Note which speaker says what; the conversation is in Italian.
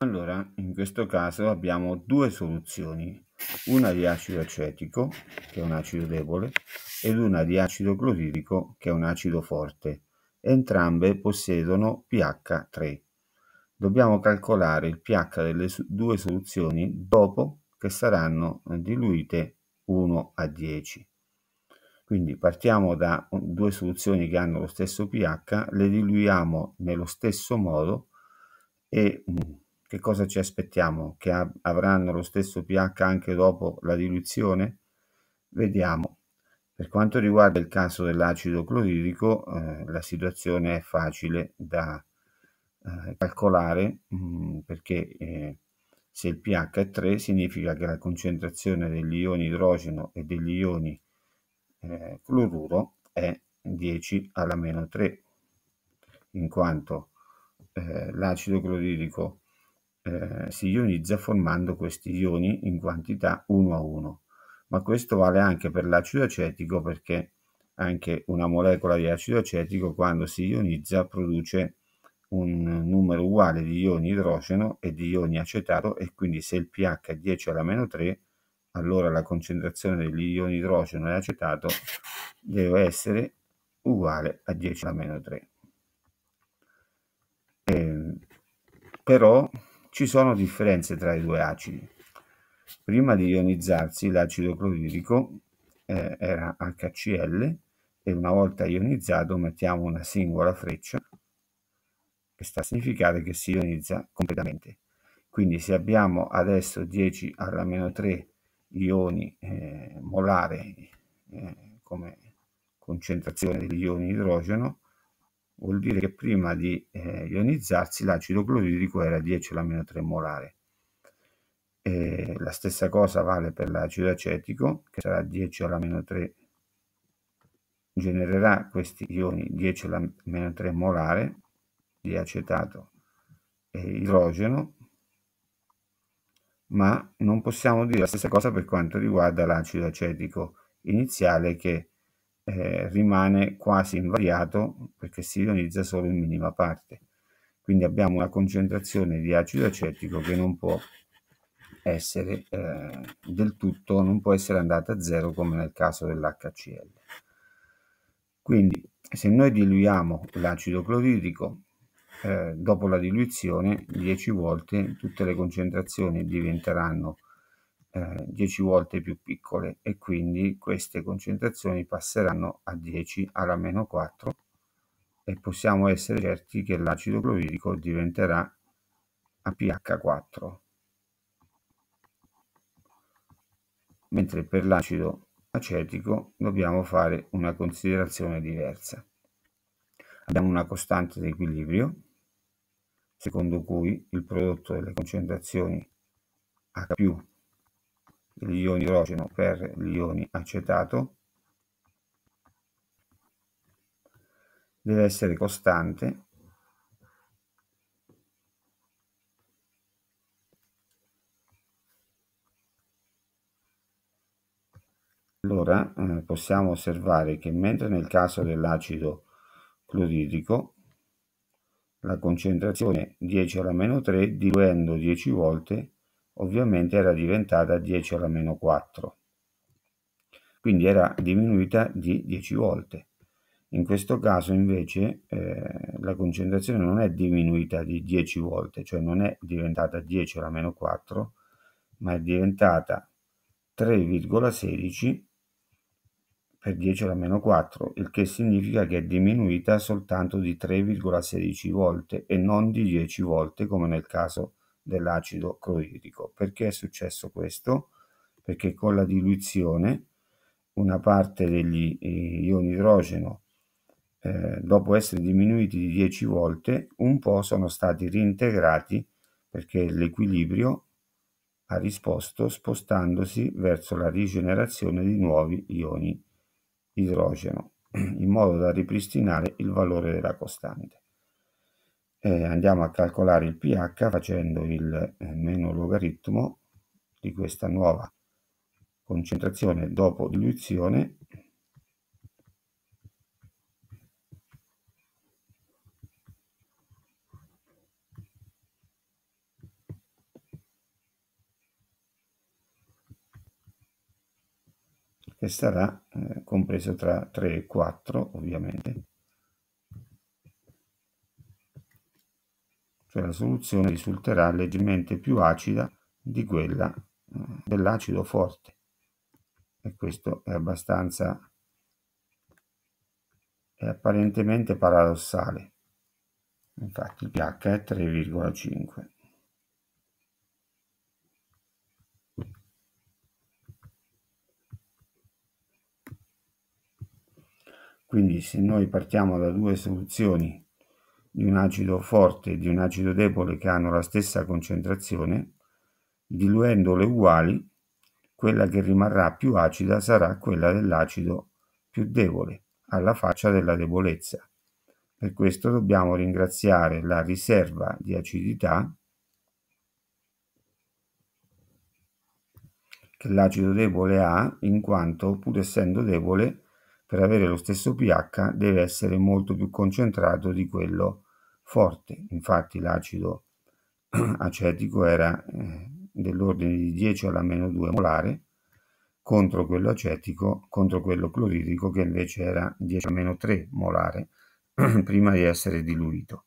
Speaker 1: Allora, in questo caso abbiamo due soluzioni, una di acido acetico, che è un acido debole, ed una di acido cloridrico, che è un acido forte. Entrambe possiedono pH 3. Dobbiamo calcolare il pH delle due soluzioni dopo che saranno diluite 1 a 10. Quindi partiamo da due soluzioni che hanno lo stesso pH, le diluiamo nello stesso modo e mm, che cosa ci aspettiamo? Che av avranno lo stesso pH anche dopo la diluizione? Vediamo. Per quanto riguarda il caso dell'acido cloridrico, eh, la situazione è facile da eh, calcolare mh, mm, perché eh, se il pH è 3 significa che la concentrazione degli ioni idrogeno e degli ioni eh, cloruro è 10 alla meno 3, in quanto eh, l'acido cloririco eh, si ionizza formando questi ioni in quantità 1 a 1, ma questo vale anche per l'acido acetico perché anche una molecola di acido acetico quando si ionizza produce un numero uguale di ioni idrogeno e di ioni acetato e quindi se il pH è 10 alla meno 3 allora la concentrazione degli ioni idrogeno e acetato deve essere uguale a 10 alla meno 3. Eh, però ci sono differenze tra i due acidi. Prima di ionizzarsi l'acido cloridrico eh, era HCl e una volta ionizzato mettiamo una singola freccia che sta a significare che si ionizza completamente. Quindi se abbiamo adesso 10 alla meno 3 ioni eh, molare eh, come concentrazione degli ioni idrogeno, vuol dire che prima di eh, ionizzarsi l'acido cloridrico era 10-3 alla meno molare. E la stessa cosa vale per l'acido acetico, che sarà 10 alla meno 3, genererà questi ioni 10 alla meno 3 molare di acetato e idrogeno, ma non possiamo dire la stessa cosa per quanto riguarda l'acido acetico iniziale che è eh, rimane quasi invariato perché si ionizza solo in minima parte. Quindi abbiamo una concentrazione di acido acetico che non può essere eh, del tutto, non può essere andata a zero come nel caso dell'HCl. Quindi se noi diluiamo l'acido cloridrico, eh, dopo la diluizione 10 volte tutte le concentrazioni diventeranno 10 eh, volte più piccole e quindi queste concentrazioni passeranno a 10 alla meno 4 e possiamo essere certi che l'acido cloridrico diventerà a pH 4 mentre per l'acido acetico dobbiamo fare una considerazione diversa. Abbiamo una costante di equilibrio, secondo cui il prodotto delle concentrazioni H gli ioni idrogeno per gli ioni acetato deve essere costante Allora eh, possiamo osservare che mentre nel caso dell'acido cloridrico la concentrazione 10 alla meno 3 diluendo 10 volte ovviamente era diventata 10 alla meno 4, quindi era diminuita di 10 volte. In questo caso invece eh, la concentrazione non è diminuita di 10 volte, cioè non è diventata 10 alla meno 4, ma è diventata 3,16 per 10 alla meno 4, il che significa che è diminuita soltanto di 3,16 volte e non di 10 volte come nel caso di dell'acido cloridrico. Perché è successo questo? Perché con la diluizione una parte degli eh, ioni idrogeno, eh, dopo essere diminuiti di 10 volte, un po' sono stati reintegrati perché l'equilibrio ha risposto spostandosi verso la rigenerazione di nuovi ioni idrogeno, in modo da ripristinare il valore della costante eh, andiamo a calcolare il pH facendo il eh, meno logaritmo di questa nuova concentrazione dopo diluizione che sarà eh, compreso tra 3 e 4 ovviamente cioè la soluzione risulterà leggermente più acida di quella eh, dell'acido forte e questo è abbastanza è apparentemente paradossale infatti il pH è 3,5 Quindi se noi partiamo da due soluzioni di un acido forte e di un acido debole che hanno la stessa concentrazione, diluendole uguali, quella che rimarrà più acida sarà quella dell'acido più debole, alla faccia della debolezza. Per questo dobbiamo ringraziare la riserva di acidità che l'acido debole ha, in quanto, pur essendo debole, per avere lo stesso pH deve essere molto più concentrato di quello forte, infatti l'acido acetico era eh, dell'ordine di 10 alla meno 2 molare contro quello acetico, contro quello cloridrico che invece era 10 alla meno 3 molare prima di essere diluito.